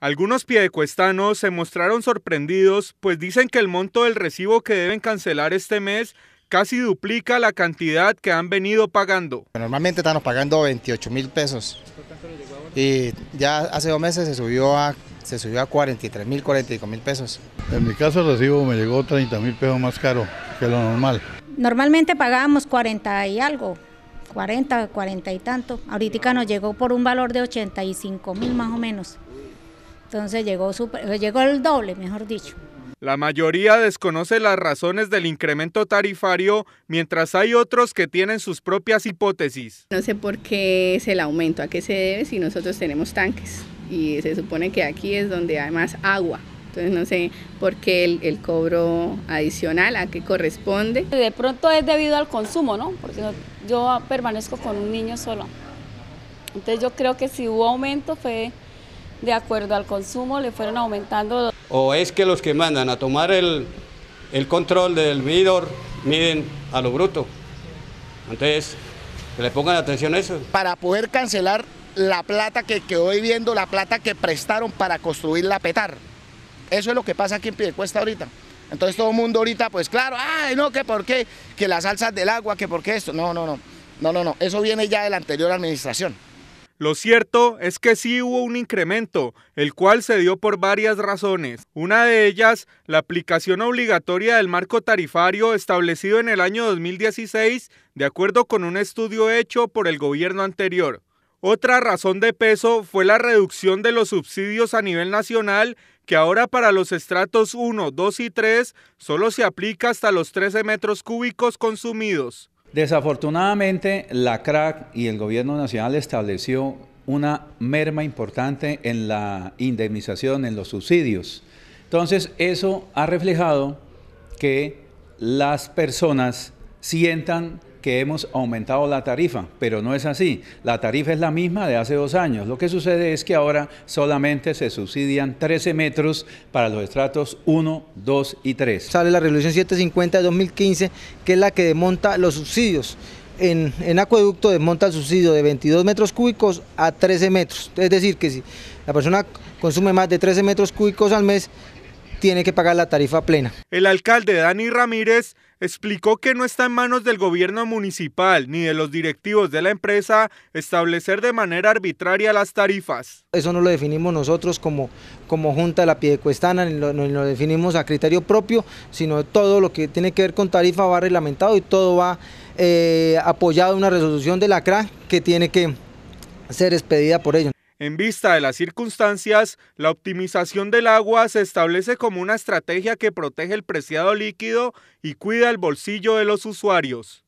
Algunos piedecuestanos se mostraron sorprendidos, pues dicen que el monto del recibo que deben cancelar este mes casi duplica la cantidad que han venido pagando. Normalmente estamos pagando 28 mil pesos y ya hace dos meses se subió a, se subió a 43 mil, 45 mil pesos. En mi caso el recibo me llegó 30 mil pesos más caro que lo normal. Normalmente pagábamos 40 y algo, 40, 40 y tanto. Ahorita nos llegó por un valor de 85 mil más o menos. Entonces llegó, eh, llegó el doble, mejor dicho. La mayoría desconoce las razones del incremento tarifario, mientras hay otros que tienen sus propias hipótesis. No sé por qué es el aumento, a qué se debe si nosotros tenemos tanques y se supone que aquí es donde hay más agua. Entonces no sé por qué el, cobro adicional, a qué corresponde. De pronto es debido al consumo, ¿no? Porque yo permanezco con un niño solo. Entonces yo creo que si hubo aumento fue de acuerdo al consumo, le fueron aumentando. O es que los que mandan a tomar el, control del vidor miden a lo bruto. Entonces, que le pongan atención a eso. Para poder cancelar la plata que quedó viendo, la plata que prestaron para construir la petar. Eso es lo que pasa aquí en Piedecuesta ahorita. Entonces todo el mundo ahorita, pues claro, ay no, que por qué, que las salsas del agua, que por qué esto. No, no, no, no, no, no. Eso viene ya de la anterior administración. Lo cierto es que sí hubo un incremento, el cual se dio por varias razones. Una de ellas, la aplicación obligatoria del marco tarifario establecido en el año 2016, de acuerdo con un estudio hecho por el gobierno anterior. Otra razón de peso fue la reducción de los subsidios a nivel nacional, que ahora para los estratos 1, 2 y 3 solo se aplica hasta los 13 metros cúbicos consumidos. Desafortunadamente, la CRAC y el gobierno nacional estableció una merma importante en la indemnización, en los subsidios. Entonces, eso ha reflejado que las personas sientan hemos aumentado la tarifa, pero no es así. La tarifa es la misma de hace dos años. Lo que sucede es que ahora solamente se subsidian 13 metros para los estratos 1, 2 y 3. Sale la resolución 750 de 2015, que es la que desmonta los subsidios. En, en, acueducto desmonta el subsidio de 22 metros cúbicos a 13 metros. Es decir, que si la persona consume más de 13 metros cúbicos al mes, tiene que pagar la tarifa plena. El alcalde Dani Ramírez explicó que no está en manos del gobierno municipal ni de los directivos de la empresa establecer de manera arbitraria las tarifas. Eso no lo definimos nosotros como, como Junta de la Piedecuestana, ni lo, lo definimos a criterio propio, sino todo lo que tiene que ver con tarifa va reglamentado y todo va eh, apoyado en una resolución de la CRA que tiene que ser expedida por ellos. En vista de las circunstancias, la optimización del agua se establece como una estrategia que protege el preciado líquido y cuida el bolsillo de los usuarios.